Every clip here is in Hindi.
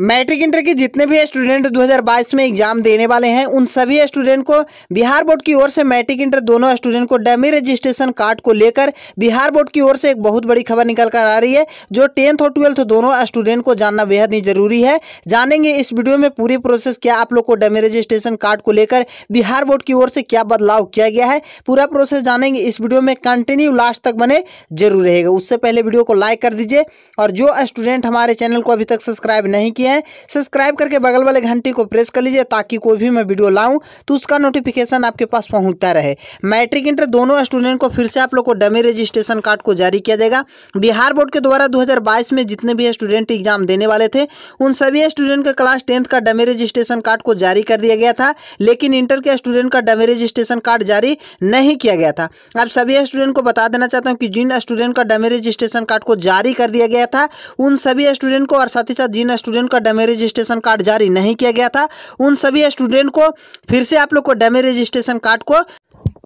मैट्रिक इंटर के जितने भी स्टूडेंट 2022 में एग्जाम देने वाले हैं उन सभी स्टूडेंट को बिहार बोर्ड की ओर से मैट्रिक इंटर दोनों स्टूडेंट को डेमी रजिस्ट्रेशन कार्ड को लेकर बिहार बोर्ड की ओर से एक बहुत बड़ी खबर निकल कर आ रही है जो टेंथ और ट्वेल्थ दोनों स्टूडेंट को जानना बेहद ही जरूरी है जानेंगे इस वीडियो में पूरी प्रोसेस क्या आप लोग को डेमी रजिस्ट्रेशन कार्ड को लेकर बिहार बोर्ड की ओर से क्या बदलाव किया गया है पूरा प्रोसेस जानेंगे इस वीडियो में कंटिन्यू लास्ट तक बने जरूर रहेगा उससे पहले वीडियो को लाइक कर दीजिए और जो स्टूडेंट हमारे चैनल को अभी तक सब्सक्राइब नहीं किया किए हैं सब्सक्राइब करके बगल वाले घंटी को प्रेस कर लीजिए ताकि कोई भी मैं वीडियो लाऊं तो उसका नोटिफिकेशन आपके पास पहुंचता रहे मैट्रिक इंटर दोनों स्टूडेंट को फिर से आप लोग को डमी रजिस्ट्रेशन कार्ड को जारी किया जाएगा बिहार बोर्ड के द्वारा दो में जितने भी स्टूडेंट एग्जाम देने वाले थे उन सभी स्टूडेंट का क्लास टेंथ का डमी रजिस्ट्रेशन कार्ड को जारी कर दिया गया था लेकिन इंटर के स्टूडेंट का डमी रजिस्ट्रेशन कार्ड जारी नहीं किया गया था आप सभी स्टूडेंट को बता देना चाहता हूँ कि जिन स्टूडेंट का डमी रजिस्ट्रेशन कार्ड को जारी कर दिया गया था उन सभी स्टूडेंट को और साथ ही साथ जिन स्टूडेंट का डैमेज रजिस्ट्रेशन कार्ड जारी नहीं किया गया था उन सभी स्टूडेंट को फिर से आप लोग को डैमेज रजिस्ट्रेशन कार्ड को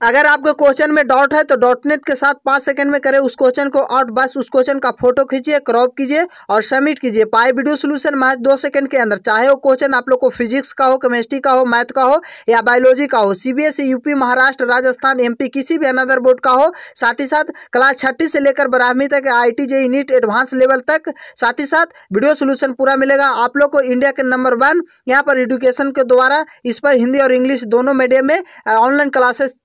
अगर आपको क्वेश्चन में डॉट है तो डॉट नेट के साथ पाँच सेकंड में करें उस क्वेश्चन को और बस उस क्वेश्चन का फोटो खींचिए क्रॉप कीजिए और सबमिट कीजिए पाए वीडियो सोल्यूशन मैथ दो सेकंड के अंदर चाहे वो क्वेश्चन आप लोग को फिजिक्स का हो केमिस्ट्री का हो मैथ का हो या बायोलॉजी का हो सीबीएसई यूपी महाराष्ट्र राजस्थान एम किसी भी अनदर बोर्ड का हो साथ ही साथ क्लास छठी से लेकर बारहवीं तक IIT JEE NEET advanced level तक साथ ही साथ वीडियो सोल्यूशन पूरा मिलेगा आप लोग को इंडिया के नंबर वन यहाँ पर एडुकेशन के द्वारा इस पर हिंदी और इंग्लिश दोनों मीडियम में ऑनलाइन क्लासेस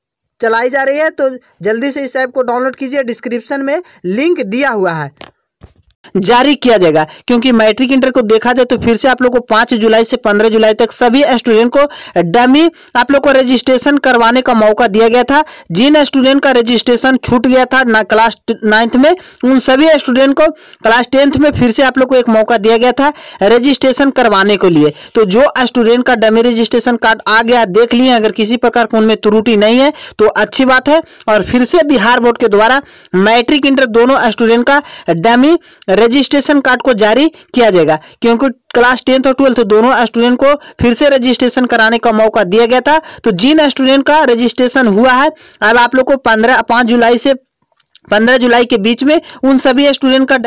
चलाई जा रही है तो जल्दी से इस ऐप को डाउनलोड कीजिए डिस्क्रिप्शन में लिंक दिया हुआ है जारी किया जाएगा क्योंकि मैट्रिक इंटर को देखा जाए तो फिर से आप लोग को पांच जुलाई से पंद्रह जुलाई तक सभी स्टूडेंट को डमी आप लोग को रजिस्ट्रेशन करवाने का मौका दिया गया था जिन स्टूडेंट का रजिस्ट्रेशन छूट गया था ना क्लास नाइन्थ में उन सभी स्टूडेंट को क्लास टेंथ में फिर से आप लोग को एक मौका दिया गया था रजिस्ट्रेशन करवाने के लिए तो जो स्टूडेंट का डमी रजिस्ट्रेशन कार्ड आ गया देख लिए अगर किसी प्रकार को उनमें त्रुटि नहीं है तो अच्छी बात है और फिर से बिहार बोर्ड के द्वारा मैट्रिक इंटर दोनों स्टूडेंट का डमी रजिस्ट्रेशन कार्ड को जारी किया जाएगा क्योंकि क्लास टेंथ और ट्वेल्थ दोनों स्टूडेंट को फिर से रजिस्ट्रेशन कराने का मौका दिया गया था तो जिन स्टूडेंट का रजिस्ट्रेशन हुआ है अब आप लोग को पंद्रह पांच जुलाई से पंद्रह जुलाई के बीच में उन सभी स्टूडेंट का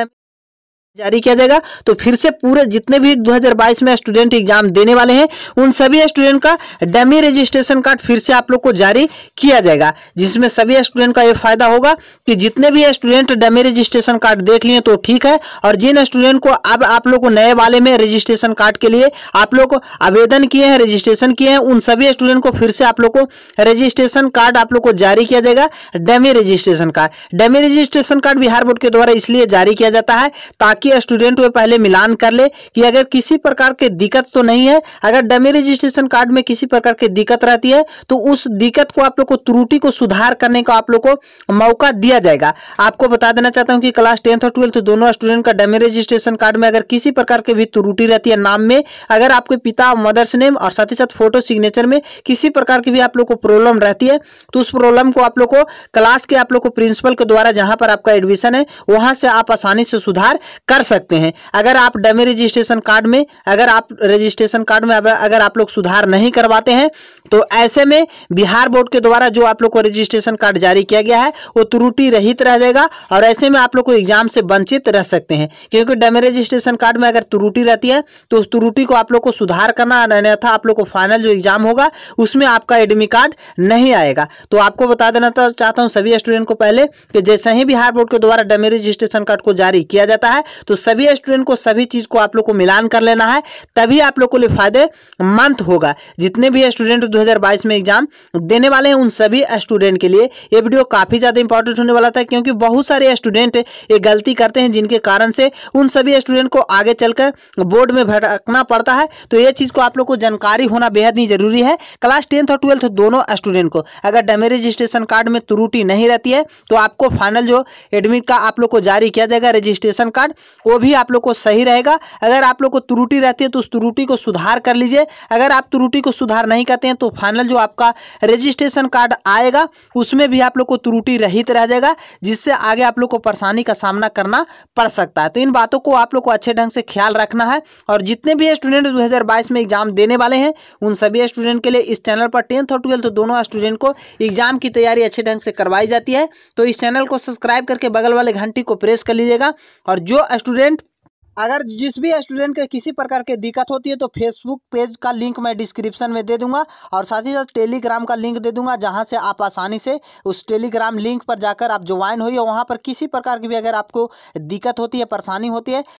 जारी किया जाएगा तो फिर से पूरे जितने भी 2022 में स्टूडेंट एग्जाम देने वाले हैं उन सभी स्टूडेंट का डमी रजिस्ट्रेशन कार्ड फिर से आप लोग को जारी किया जाएगा जिसमें सभी स्टूडेंट का यह फायदा होगा कि जितने भी स्टूडेंट डमी रजिस्ट्रेशन कार्ड देख लिए तो ठीक है और जिन स्टूडेंट को अब आप लोग को नए वाले में रजिस्ट्रेशन कार्ड के लिए आप लोग आवेदन किए हैं रजिस्ट्रेशन किए हैं उन सभी स्टूडेंट को फिर से आप लोग को रजिस्ट्रेशन कार्ड आप लोग को जारी किया जाएगा dummy registration card dummy registration card Bihar board के द्वारा इसलिए जारी किया जाता है ताकि कि स्टूडेंट वे पहले मिलान कर ले कि अगर किसी प्रकार के दिक्कत तो नहीं है अगर डमी रजिस्ट्रेशन कार्ड में किसी प्रकार की दिक्कत रहती है तो उस दिक्कत को आप लोग को त्रुटि को सुधार करने का आप लोग को मौका दिया जाएगा आपको बता देना चाहता हूँ कि क्लास टेंथ और ट्वेल्थ दोनों स्टूडेंट का डमी रजिस्ट्रेशन कार्ड में अगर किसी प्रकार के भी त्रुटि रहती है नाम में अगर आपके पिता मदर्स नेम और साथ ही साथ फोटो सिग्नेचर में किसी प्रकार की भी आप लोग को प्रॉब्लम रहती है तो उस प्रॉब्लम को आप लोग को क्लास के आप लोग को प्रिंसिपल के द्वारा जहां पर आपका एडमिशन है वहां से आप आसानी से सुधार कर कर सकते हैं अगर आप डमी रजिस्ट्रेशन कार्ड में अगर आप रजिस्ट्रेशन कार्ड में अगर आप लोग सुधार नहीं करवाते हैं तो ऐसे में बिहार बोर्ड के द्वारा जो आप लोग को रजिस्ट्रेशन कार्ड जारी किया गया है वो त्रुटि रहित रह जाएगा और ऐसे में आप लोग को एग्जाम से वंचित रह सकते हैं क्योंकि डमी रजिस्ट्रेशन कार्ड में अगर त्रुटि रहती है तो उस त्रुटि को आप लोग को सुधार करना अन्यथा आप लोग को फाइनल जो एग्जाम होगा उसमें आपका एडमी कार्ड नहीं आएगा तो आपको बता देना चाहता हूँ सभी स्टूडेंट को पहले कि जैसे ही बिहार बोर्ड के द्वारा डमी रजिस्ट्रेशन कार्ड को जारी किया जाता है तो सभी स्टूडेंट को सभी चीज़ को आप लोग को मिलान कर लेना है तभी आप लोग को लिए फायदेमंद होगा जितने भी स्टूडेंट 2022 में एग्जाम देने वाले हैं उन सभी स्टूडेंट के लिए ये वीडियो काफ़ी ज़्यादा इंपॉर्टेंट होने वाला था क्योंकि बहुत सारे स्टूडेंट ये गलती करते हैं जिनके कारण से उन सभी स्टूडेंट को आगे चलकर बोर्ड में भटकना पड़ता है तो ये चीज़ को आप लोग को जानकारी होना बेहद ही जरूरी है क्लास टेंथ और ट्वेल्थ दोनों स्टूडेंट को अगर डमे रजिस्ट्रेशन कार्ड में त्रुटि नहीं रहती है तो आपको फाइनल जो एडमिट का आप लोग को जारी किया जाएगा रजिस्ट्रेशन कार्ड वो भी आप लोग को सही रहेगा अगर आप लोग को त्रुटि रहती है तो उस त्रुटि को सुधार कर लीजिए अगर आप त्रुटि को सुधार नहीं करते हैं तो फाइनल जो आपका रजिस्ट्रेशन कार्ड आएगा उसमें भी आप लोग को त्रुटि रहित रह जाएगा जिससे आगे आप लोग को परेशानी का सामना करना पड़ सकता है तो इन बातों को आप लोग को अच्छे ढंग से ख्याल रखना है और जितने भी स्टूडेंट दो में एग्जाम देने वाले हैं उन सभी स्टूडेंट के लिए इस चैनल पर टेंथ और ट्वेल्थ दोनों स्टूडेंट को एग्जाम की तैयारी अच्छे ढंग से करवाई जाती है तो इस चैनल को सब्सक्राइब करके बगल वाले घंटी को प्रेस कर लीजिएगा और जो स्टूडेंट अगर जिस भी स्टूडेंट के किसी प्रकार की दिक्कत होती है तो फेसबुक पेज का लिंक मैं डिस्क्रिप्शन में दे दूंगा और साथ ही साथ टेलीग्राम का लिंक दे दूंगा जहां से आप आसानी से उस टेलीग्राम लिंक पर जाकर आप ज्वाइन हो वहां पर किसी प्रकार की भी अगर आपको दिक्कत होती है परेशानी होती है